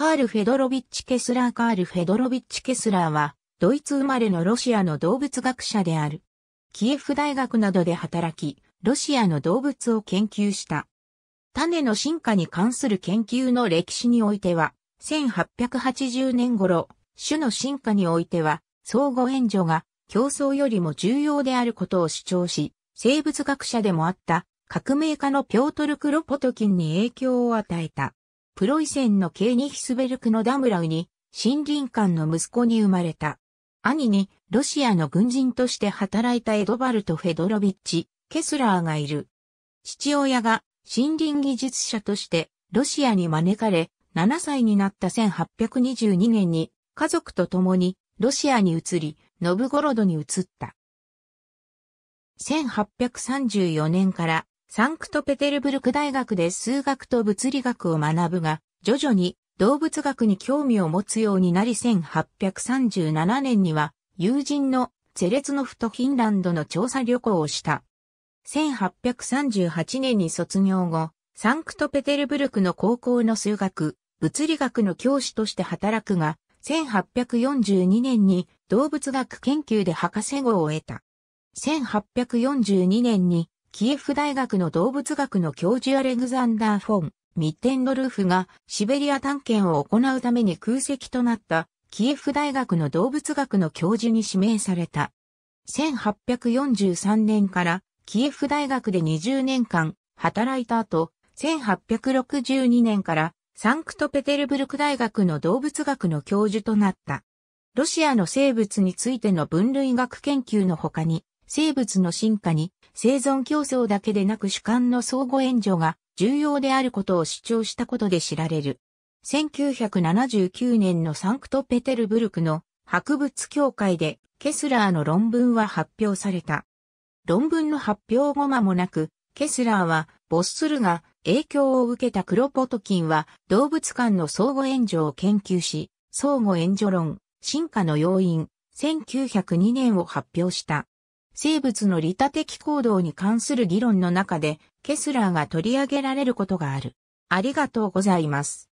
カール・フェドロビッチ・ケスラーカール・フェドロビッチ・ケスラーは、ドイツ生まれのロシアの動物学者である。キエフ大学などで働き、ロシアの動物を研究した。種の進化に関する研究の歴史においては、1880年頃、種の進化においては、相互援助が競争よりも重要であることを主張し、生物学者でもあった革命家のピョートル・クロポトキンに影響を与えた。プロイセンのケーニヒスベルクのダムラウに、森林館の息子に生まれた。兄に、ロシアの軍人として働いたエドバルト・フェドロビッチ、ケスラーがいる。父親が森林技術者としてロシアに招かれ、7歳になった1822年に家族と共にロシアに移り、ノブゴロドに移った。1834年からサンクトペテルブルク大学で数学と物理学を学ぶが、徐々に動物学に興味を持つようになり1837年には友人のセレツノフとフィンランドの調査旅行をした。1838年に卒業後、サンクトペテルブルクの高校の数学、物理学の教師として働くが、1842年に動物学研究で博士号を得た。1842年にキエフ大学の動物学の教授アレグザンダー・フォン、ミッテンドルフがシベリア探検を行うために空席となったキエフ大学の動物学の教授に指名された。1843年からキエフ大学で20年間働いた後、1862年からサンクトペテルブルク大学の動物学の教授となった。ロシアの生物についての分類学研究の他に、生物の進化に生存競争だけでなく主観の相互援助が重要であることを主張したことで知られる。1979年のサンクトペテルブルクの博物協会でケスラーの論文は発表された。論文の発表後間もなく、ケスラーはボッスルが影響を受けたクロポトキンは動物間の相互援助を研究し、相互援助論、進化の要因、1902年を発表した。生物の利他的行動に関する議論の中で、ケスラーが取り上げられることがある。ありがとうございます。